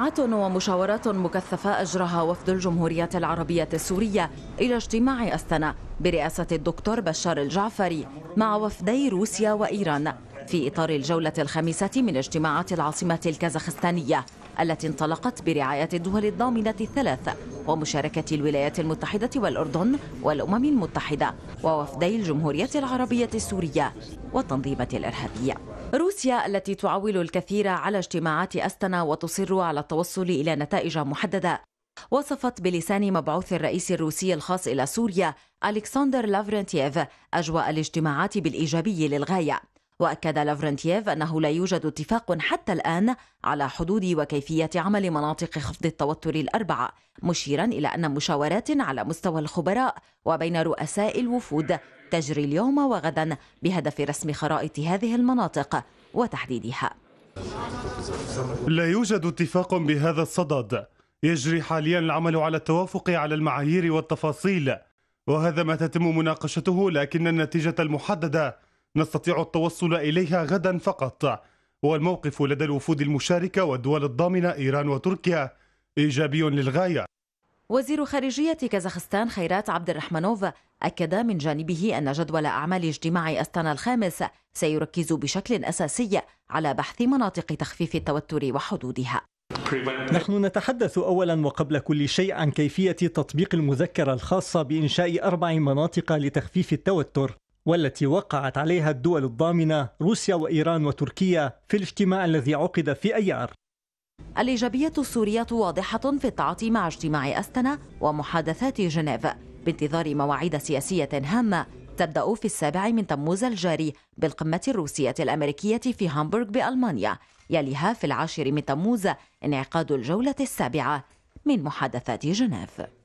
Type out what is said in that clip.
ساعات ومشاورات مكثفة أجرها وفد الجمهورية العربية السورية إلى اجتماع أستنا برئاسة الدكتور بشار الجعفري مع وفدي روسيا وإيران في إطار الجولة الخامسة من اجتماعات العاصمة الكازاخستانية التي انطلقت برعاية الدول الضامنة الثلاث ومشاركة الولايات المتحدة والأردن والأمم المتحدة ووفدي الجمهورية العربية السورية والتنظيمات الإرهابية روسيا التي تعول الكثير على اجتماعات أستنا وتصر على التوصل إلى نتائج محددة وصفت بلسان مبعوث الرئيس الروسي الخاص إلى سوريا ألكسندر لافرنتييف أجواء الاجتماعات بالإيجابي للغاية وأكد لافرنتييف أنه لا يوجد اتفاق حتى الآن على حدود وكيفية عمل مناطق خفض التوتر الأربعة مشيرا إلى أن مشاورات على مستوى الخبراء وبين رؤساء الوفود تجري اليوم وغدا بهدف رسم خرائط هذه المناطق وتحديدها لا يوجد اتفاق بهذا الصدد يجري حاليا العمل على التوافق على المعايير والتفاصيل وهذا ما تتم مناقشته لكن النتيجة المحددة نستطيع التوصل إليها غدا فقط والموقف لدى الوفود المشاركة والدول الضامنة إيران وتركيا إيجابي للغاية وزير خارجية كازاخستان خيرات عبد الرحمنوف أكد من جانبه أن جدول أعمال اجتماع أستانا الخامس سيركز بشكل أساسي على بحث مناطق تخفيف التوتر وحدودها نحن نتحدث اولا وقبل كل شيء عن كيفيه تطبيق المذكره الخاصه بانشاء اربع مناطق لتخفيف التوتر والتي وقعت عليها الدول الضامنة روسيا وإيران وتركيا في الاجتماع الذي عقد في أيار الإيجابية السورية واضحة في التعاطي مع اجتماع أستنا ومحادثات جنيف بانتظار مواعيد سياسية هامة تبدأ في السابع من تموز الجاري بالقمة الروسية الأمريكية في هامبورغ بألمانيا يليها في العاشر من تموز انعقاد الجولة السابعة من محادثات جنيف